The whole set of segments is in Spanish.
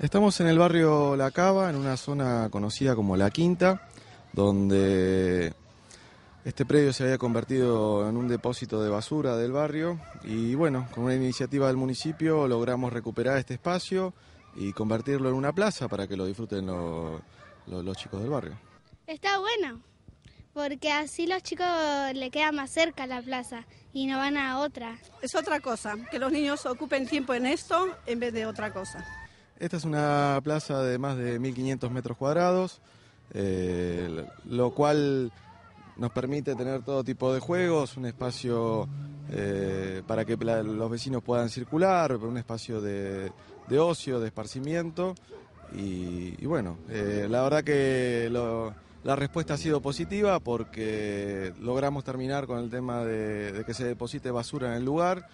Estamos en el barrio La Cava, en una zona conocida como La Quinta, donde este predio se había convertido en un depósito de basura del barrio y bueno, con una iniciativa del municipio logramos recuperar este espacio y convertirlo en una plaza para que lo disfruten los chicos del barrio. Está bueno, porque así los chicos le queda más cerca la plaza y no van a otra. Es otra cosa, que los niños ocupen tiempo en esto en vez de otra cosa. Esta es una plaza de más de 1500 metros cuadrados, eh, lo cual nos permite tener todo tipo de juegos, un espacio eh, para que los vecinos puedan circular, un espacio de, ocio, de esparcimiento. Y, bueno, eh, la verdad que la respuesta ha sido positiva porque logramos terminar con el tema de, de que se deposite basura en el lugar.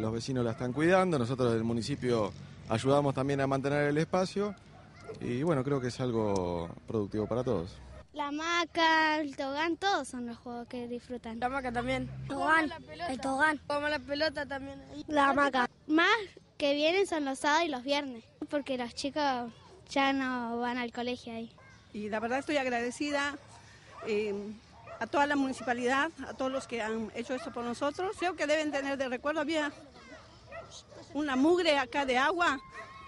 los vecinos la están cuidando, nosotros del municipio ayudamos también a mantener el espacio y bueno, creo que es algo productivo para todos. La hamaca, el togán, todos son los juegos que disfrutan. La hamaca también. Togán, el togán. Como la pelota también. La hamaca. Más que vienen son los sábados y los viernes, porque los chicos ya no van al colegio ahí. Y la verdad estoy agradecida eh, a toda la municipalidad, a todos los que han hecho esto por nosotros. Creo que deben tener de recuerdo, bien una mugre acá de agua,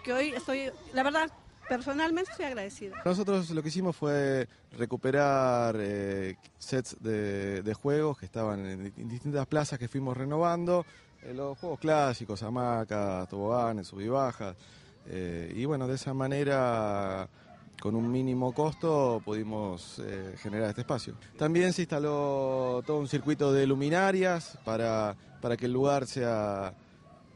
que hoy estoy, la verdad, personalmente estoy agradecida. Nosotros lo que hicimos fue recuperar eh, sets de, juegos que estaban en, distintas plazas que fuimos renovando, eh, los juegos clásicos, hamacas, toboganes, subibajas, eh, y bueno, de esa manera con un mínimo costo pudimos generar este espacio. También se instaló todo un circuito de luminarias para, para que el lugar sea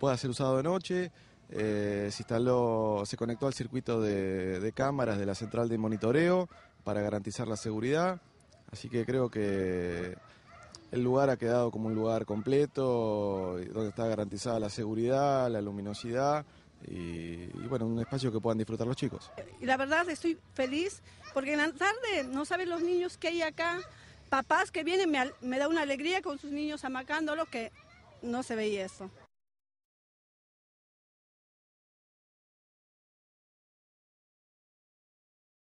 pueda ser usado de noche. Eh, se instaló, se conectó al circuito de, cámaras de la central de monitoreo para garantizar la seguridad. Así que creo que el lugar ha quedado como un lugar completo, donde está garantizada la seguridad, la luminosidad y, bueno, un espacio que puedan disfrutar los chicos. Y la verdad estoy feliz porque en la tarde no saben los niños que hay acá. Papás que vienen me, da una alegría con sus niños amacándolos que no se veía eso.